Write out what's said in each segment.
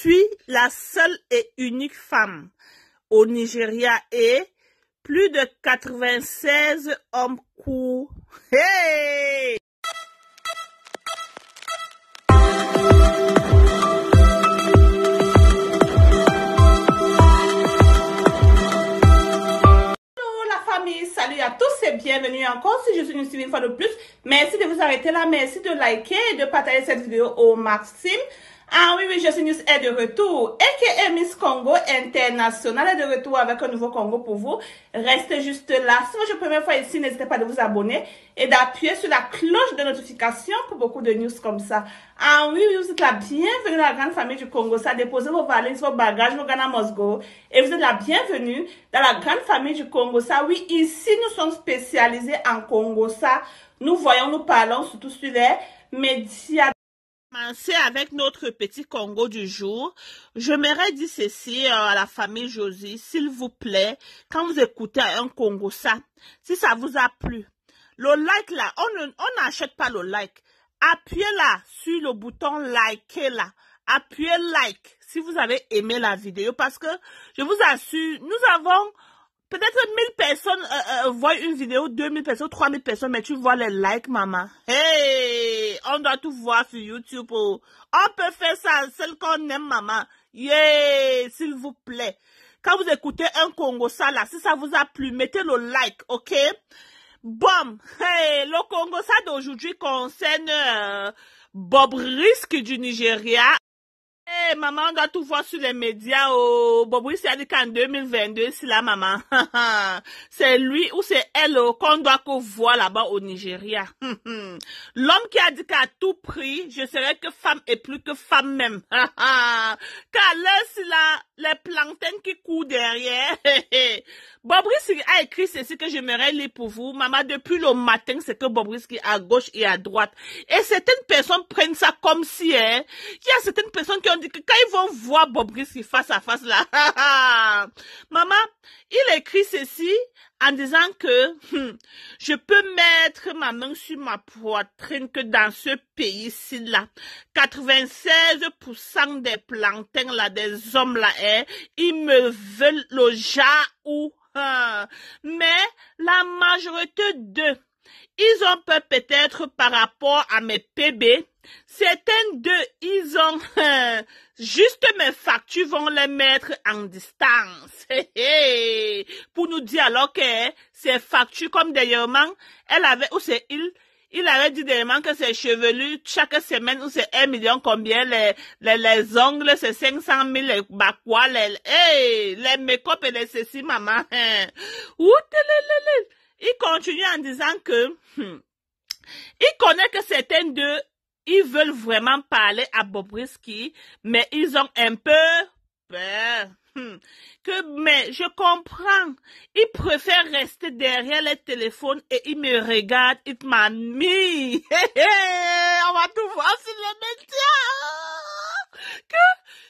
suis la seule et unique femme au Nigeria et plus de 96 hommes la Hey! salut à tous et bienvenue encore si je suis une une fois de plus. Merci de vous arrêter là, merci de liker et de partager cette vidéo au maximum. Ah oui, oui, suis News est de retour. Et que Miss Congo International est de retour avec un nouveau Congo pour vous. Restez juste là. Si c'est la première fois ici, n'hésitez pas de vous abonner et d'appuyer sur la cloche de notification pour beaucoup de news comme ça. Ah oui, oui, vous êtes la bienvenue dans la grande famille du Congo. Ça, déposez vos valises, vos bagages, vos Ghana Mosgo. Et vous êtes la bienvenue dans la grande famille du Congo. Ça, oui, ici, nous sommes spécialisés en Congo. Ça, nous voyons, nous parlons surtout sur les médias. C'est avec notre petit Congo du jour, j'aimerais dire ceci euh, à la famille Josie, s'il vous plaît, quand vous écoutez un Congo ça, si ça vous a plu, le like là, on n'achète pas le like. Appuyez là sur le bouton liker là. Appuyez like si vous avez aimé la vidéo parce que je vous assure, nous avons Peut-être 1000 personnes euh, euh, voient une vidéo, 2000 personnes, 3000 personnes, mais tu vois les likes, maman. Hey, on doit tout voir sur YouTube. On peut faire ça, celle qu'on aime, maman. Yeah, s'il vous plaît. Quand vous écoutez un Congo, ça là, si ça vous a plu, mettez le like, ok? Bam! Hey, le Congo, ça d'aujourd'hui concerne euh, Bob Risk du Nigeria. Eh, maman, on doit tout voir sur les médias. Oh, Bobrice a dit qu'en 2022, c'est la maman. c'est lui ou c'est elle oh, qu'on doit qu'on voit là-bas au Nigeria. L'homme qui a dit qu'à tout prix, je serai que femme et plus que femme même. Car là, c'est là, les plantaines qui courent derrière. Bobrice a écrit ceci que j'aimerais lire pour vous. Maman, depuis le matin, c'est que Bobris qui à gauche et à droite. Et certaines personnes prennent ça comme si, hein. il y a certaines personnes qui ont quand ils vont voir Bob face à face là, maman, il écrit ceci en disant que hmm, je peux mettre ma main sur ma poitrine que dans ce pays-ci là, 96% des plantains là, des hommes là, hein, ils me veulent le ja ou hein. mais la majorité d'eux ils ont peut-être par rapport à mes PB. certains d'eux, ils ont juste mes factures vont les mettre en distance. pour nous dire alors que ces factures, comme dernièrement, elle avait, ou c'est il, il avait dit dernièrement que ses chevelus, chaque semaine, ou c'est 1 million combien, les, les, les ongles, c'est 500 000, les les, les make-up et les ceci, maman. Ouh, il continue en disant que hmm, il connaît que certains d'eux, ils veulent vraiment parler à Bobrisky, mais ils ont un peu peur. Hmm. que, mais je comprends. Ils préfèrent rester derrière les téléphones et ils me regardent, ils m'a on va tout voir sur le médias. Que,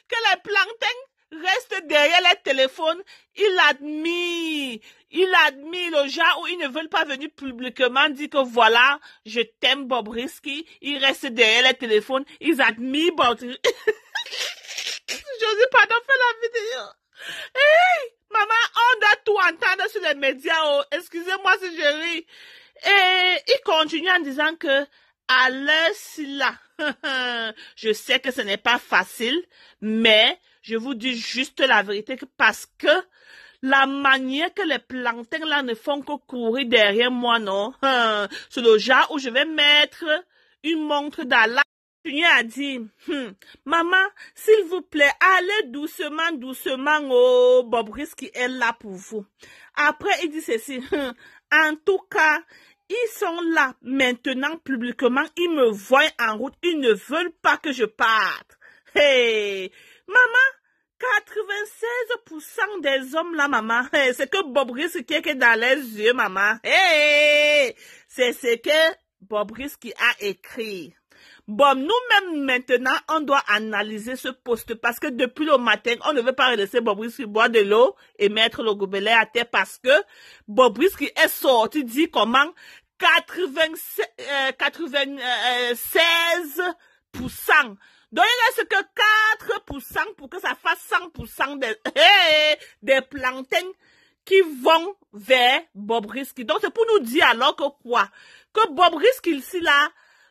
que les plantains reste derrière les téléphones, il admire, il admire le gens où ils ne veulent pas venir publiquement dire que voilà, je t'aime Bob Risky, ils restent derrière les téléphones, ils admirent Bob Risky. Josie, pardon, fais la vidéo. Hey, maman, on doit tout entendre sur les médias, oh. excusez-moi si je ris. Et il continue en disant que à l'heure là, je sais que ce n'est pas facile, mais je vous dis juste la vérité parce que la manière que les plantains là ne font que courir derrière moi, non. Hein, c'est le genre où je vais mettre une montre d'alarme. Tu a dit, dire, hmm, « maman, s'il vous plaît, allez doucement, doucement oh, Bob qui est là pour vous. Après, il dit ceci, hmm, en tout cas, ils sont là maintenant publiquement, ils me voient en route, ils ne veulent pas que je parte. Maman, 96% des hommes là, maman, eh, c'est que Bob qui est dans les yeux, maman. Hey, eh, eh, c'est ce que Bob qui a écrit. Bon, nous-mêmes maintenant, on doit analyser ce poste parce que depuis le matin, on ne veut pas laisser Bobrisky boire de l'eau et mettre le gobelet à terre parce que Bobrisky est sorti, dit comment 96% donc, il reste que 4% pour que ça fasse 100% des, des plantains qui vont vers Bob Risky. Donc, c'est pour nous dire alors que quoi? Que Bob Risky, ici, là,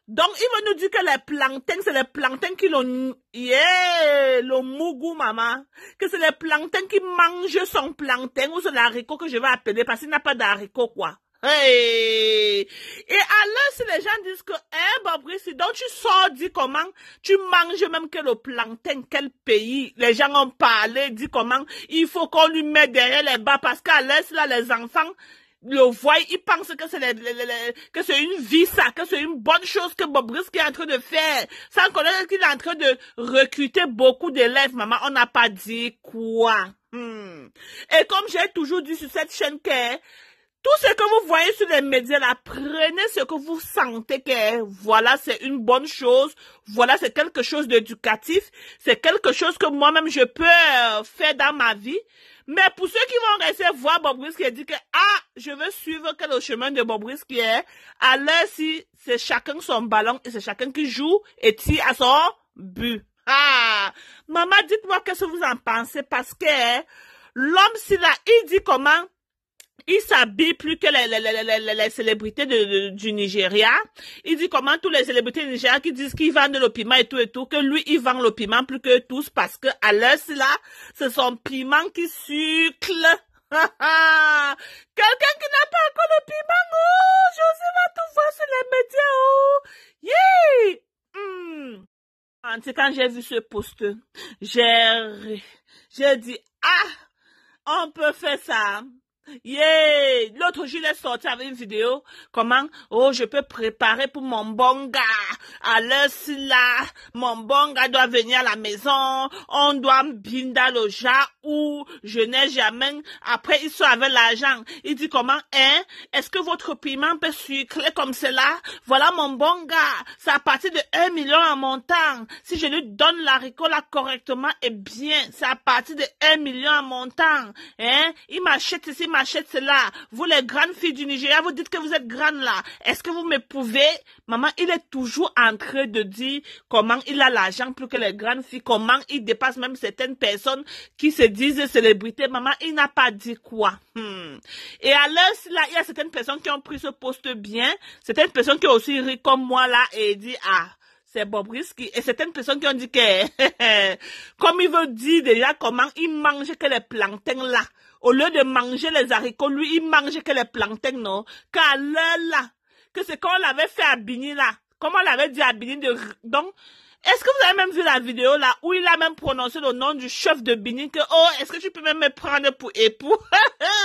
donc, il veut nous dire que les plantains, c'est les plantains qui l'ont, yeah, le mougou, maman. Que c'est les plantains qui mangent son plantain ou son haricot que je vais appeler parce qu'il n'a pas d'haricot, quoi. Hey. Et alors, si les gens disent que, eh, bah, donc tu sors, dis comment, tu manges même que le plantain, quel pays, les gens ont parlé, dis comment, il faut qu'on lui mette derrière les bas parce qu'à l'est, là, les enfants, le voient, ils pensent que c'est que c'est une vie, ça, que c'est une bonne chose que Bob qui est en train de faire, sans connaître qu'il est en train de recruter beaucoup d'élèves, maman, on n'a pas dit quoi. Hmm. Et comme j'ai toujours dit sur cette chaîne que, tout ce que vous voyez sur les médias, là, prenez ce que vous sentez que voilà, c'est une bonne chose, voilà, c'est quelque chose d'éducatif, c'est quelque chose que moi-même je peux euh, faire dans ma vie. Mais pour ceux qui vont rester voir Bob qui dit que ah, je veux suivre quel le chemin de Bob qui est, hein, alors si c'est chacun son ballon et c'est chacun qui joue et tire à son but. Ah, maman, dites-moi qu'est-ce que vous en pensez parce que hein, l'homme s'il a, il dit comment il s'habille plus que les, les, les, les célébrités de, du Nigeria. Il dit comment tous les célébrités du Nigeria qui disent qu'ils vendent le piment et tout et tout, que lui, il vend le piment plus que tous parce que à l'heure là, c'est son piment qui sucle. Quelqu'un qui n'a pas encore le piment, oh, José va tout voir sur les médias, oh, yeah! Hmm. Quand j'ai vu ce post, j'ai, j'ai dit, ah, on peut faire ça. Yeah! L'autre jour, il est sorti avec une vidéo. Comment? Oh, je peux préparer pour mon bonga. À l'heure si là, mon bon gars doit venir à la maison. On doit dans le jar ou je n'ai jamais. Après, il sort avec l'argent. Il dit comment? Hein? Est-ce que votre piment peut sucrer comme cela? Voilà mon bonga. Ça à partir de 1 million en montant. Si je lui donne la ricola correctement et eh bien, ça à partir de 1 million en montant. Hein? Il m'achète ici, achète cela. Vous, les grandes filles du Nigeria, vous dites que vous êtes grandes là. Est-ce que vous me pouvez, Maman, il est toujours en train de dire comment il a l'argent plus que les grandes filles, comment il dépasse même certaines personnes qui se disent célébrités. Maman, il n'a pas dit quoi. Hmm. Et à l'heure, là, il y a certaines personnes qui ont pris ce poste bien, certaines personnes qui ont aussi ri comme moi là et dit, ah, c'est Bob Risky. Et certaines personnes qui ont dit que, comme il veut dire déjà comment il mange que les plantains là, au lieu de manger les haricots, lui, il mangeait que les plantains, non Qu'à l'heure là, que c'est on l'avait fait à Bini là, Comment on l'avait dit à Bini de... Donc, est-ce que vous avez même vu la vidéo là où il a même prononcé le nom du chef de Bini que, oh, est-ce que tu peux même me prendre pour époux